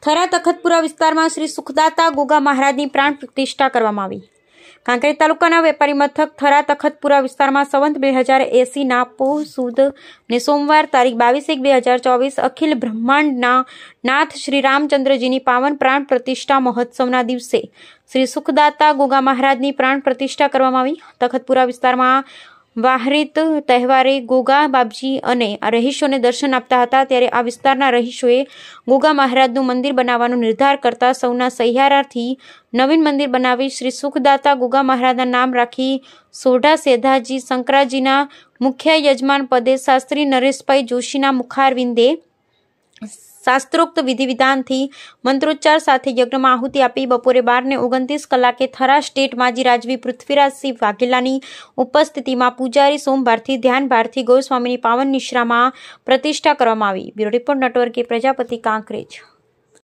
થરા તખતપુરા વિસ્તારમાં શ્રી સુખદાતા ગોગા મહારાજની પ્રાણ પ્રતિષ્ઠા કરવામાં આવી કાંકરેજ તાલુકાના વેપારી મથક થરા તખતપુરા વિસ્તારમાં સંવંત બે હજાર એંસીના પૂહ સુદ ને સોમવાર તારીખ બાવીસ એક બે હજાર ચોવીસ અખિલ બ્રહ્માંડના નાથ શ્રી રામચંદ્રજીની પાવન પ્રાણ પ્રતિષ્ઠા મહોત્સવના દિવસે શ્રી સુખદાતા ગોગા મહારાજની પ્રાણ પ્રતિષ્ઠા કરવામાં આવી તખતપુરા વિસ્તારમાં બાહરી તુ તહેવારી ગુગા બાપજી અને આ રહીશોને દર્શન આપતા હતા ત્યારે આ વિસ્તારના રહીશોએ ગુગા મહારાજનું મંદિર બનાવવાનો નિર્ધાર કરતાં સૌના સહિયારથી નવિન મંદિર બનાવી શ્રી સુખદાતા ગુગા મહારાજનું નામ રાખી સોઢા શેઠાજી શંકરાજીના મુખ્ય યજમાન પદે સાસ્ત્રી नरेशભાઈ જોશીના મુખાર વિંદે શાસ્ત્રોક્ત વિધિવિધાનથી મંત્રોચ્ચાર સાથે યજ્ઞમાં આહુતિ આપી બપોરે બારને ઓગણત્રીસ કલાકે થરા સ્ટેટ માજી રાજવી પૃથ્વીરાજસિંહ વાઘેલાની ઉપસ્થિતિમાં પૂજારી સોમવારથી ધ્યાન ભારતી ગોસ્વામીની પાવન નિશ્રામાં પ્રતિષ્ઠા કરવામાં આવી બ્યુરો રિપોર્ટ નેટવર્કે પ્રજાપતિ કાંકરેજ